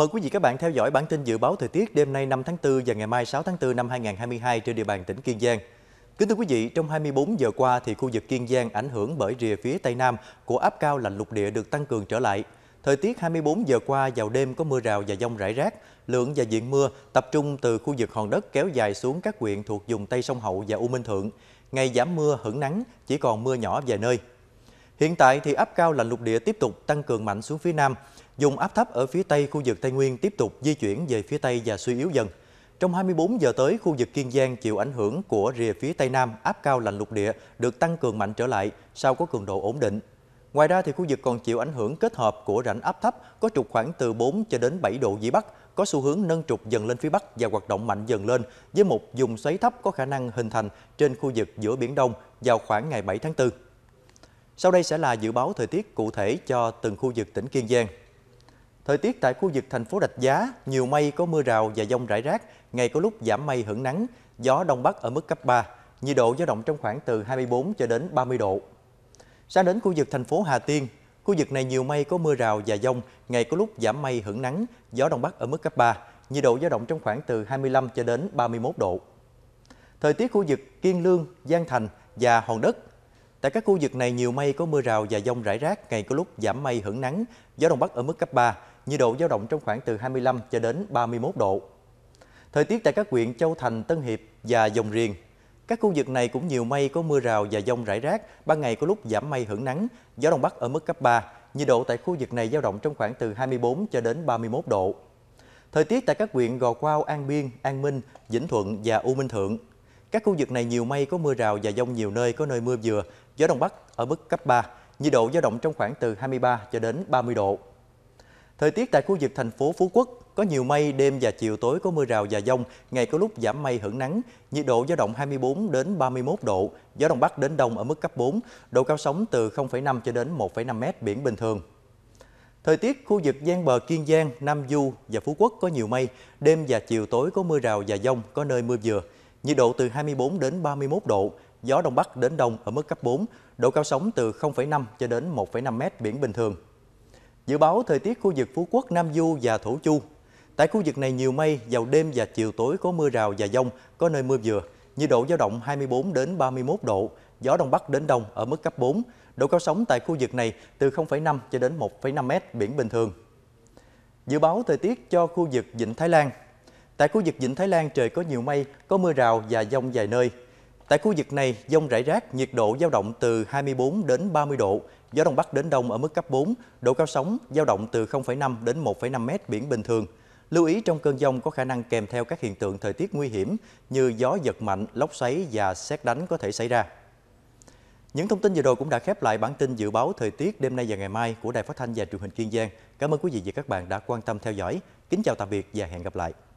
Mời quý vị các bạn theo dõi bản tin dự báo thời tiết đêm nay 5 tháng 4 và ngày mai 6 tháng 4 năm 2022 trên địa bàn tỉnh Kiên Giang. Kính thưa quý vị, trong 24 giờ qua thì khu vực Kiên Giang ảnh hưởng bởi rìa phía Tây Nam của áp cao lạnh lục địa được tăng cường trở lại. Thời tiết 24 giờ qua vào đêm có mưa rào và dông rải rác, lượng và diện mưa tập trung từ khu vực hòn đất kéo dài xuống các huyện thuộc vùng Tây Sông Hậu và U Minh Thượng. Ngày giảm mưa hưởng nắng, chỉ còn mưa nhỏ vài nơi. Hiện tại thì áp cao lạnh lục địa tiếp tục tăng cường mạnh xuống phía Nam, dùng áp thấp ở phía Tây khu vực Tây Nguyên tiếp tục di chuyển về phía Tây và suy yếu dần. Trong 24 giờ tới, khu vực Kiên Giang chịu ảnh hưởng của rìa phía Tây Nam, áp cao lạnh lục địa được tăng cường mạnh trở lại sau có cường độ ổn định. Ngoài ra thì khu vực còn chịu ảnh hưởng kết hợp của rãnh áp thấp có trục khoảng từ 4 cho đến 7 độ Vĩ Bắc, có xu hướng nâng trục dần lên phía Bắc và hoạt động mạnh dần lên với một vùng xoáy thấp có khả năng hình thành trên khu vực giữa Biển Đông vào khoảng ngày 7 tháng 4. Sau đây sẽ là dự báo thời tiết cụ thể cho từng khu vực tỉnh Kiên Giang. Thời tiết tại khu vực thành phố đạch Giá, nhiều mây có mưa rào và dông rải rác, ngày có lúc giảm mây hưởng nắng, gió đông bắc ở mức cấp 3, nhiệt độ dao động trong khoảng từ 24 cho đến 30 độ. Sang đến khu vực thành phố Hà Tiên, khu vực này nhiều mây có mưa rào và dông, ngày có lúc giảm mây hưởng nắng, gió đông bắc ở mức cấp 3, nhiệt độ dao động trong khoảng từ 25 cho đến 31 độ. Thời tiết khu vực Kiên Lương, Giang Thành và Hòn Đất Tại các khu vực này nhiều mây có mưa rào và dông rải rác, ngày có lúc giảm mây hưởng nắng, gió đông bắc ở mức cấp 3, nhiệt độ dao động trong khoảng từ 25 cho đến 31 độ. Thời tiết tại các huyện Châu Thành, Tân Hiệp và Dòng Riền. Các khu vực này cũng nhiều mây có mưa rào và dông rải rác, ban ngày có lúc giảm mây hưởng nắng, gió đông bắc ở mức cấp 3, nhiệt độ tại khu vực này dao động trong khoảng từ 24 cho đến 31 độ. Thời tiết tại các huyện Gò Quao, An Biên, An Minh, Vĩnh Thuận và U Minh Thượng các khu vực này nhiều mây có mưa rào và dông nhiều nơi có nơi mưa vừa, gió đông bắc ở mức cấp 3, nhiệt độ dao động trong khoảng từ 23 cho đến 30 độ. Thời tiết tại khu vực thành phố Phú Quốc có nhiều mây, đêm và chiều tối có mưa rào và dông, ngày có lúc giảm mây hưởng nắng, nhiệt độ dao động 24 đến 31 độ, gió đông bắc đến đông ở mức cấp 4, độ cao sóng từ 0,5 cho đến 1,5 m biển bình thường. Thời tiết khu vực gian bờ Kiên Giang, Nam Du và Phú Quốc có nhiều mây, đêm và chiều tối có mưa rào và dông, có nơi mưa vừa nhiệt độ từ 24 đến 31 độ, gió Đông Bắc đến Đông ở mức cấp 4, độ cao sóng từ 0,5 cho đến 1,5 mét biển bình thường. Dự báo thời tiết khu vực Phú Quốc, Nam Du và Thổ Chu. Tại khu vực này nhiều mây, vào đêm và chiều tối có mưa rào và dông, có nơi mưa vừa. Nhiệt độ dao động 24 đến 31 độ, gió Đông Bắc đến Đông ở mức cấp 4. Độ cao sóng tại khu vực này từ 0,5 cho đến 1,5 mét biển bình thường. Dự báo thời tiết cho khu vực Vịnh Thái Lan Tại khu vực Vịnh Thái Lan trời có nhiều mây, có mưa rào và dông vài nơi. Tại khu vực này, dông rải rác, nhiệt độ dao động từ 24 đến 30 độ, gió Đông Bắc đến Đông ở mức cấp 4, độ cao sóng dao động từ 0,5 đến 1,5 mét biển bình thường. Lưu ý trong cơn dông có khả năng kèm theo các hiện tượng thời tiết nguy hiểm như gió giật mạnh, lốc xoáy và xét đánh có thể xảy ra. Những thông tin vừa rồi cũng đã khép lại bản tin dự báo thời tiết đêm nay và ngày mai của Đài Phát thanh và Truyền hình Kiên Giang. Cảm ơn quý vị và các bạn đã quan tâm theo dõi. Kính chào tạm biệt và hẹn gặp lại.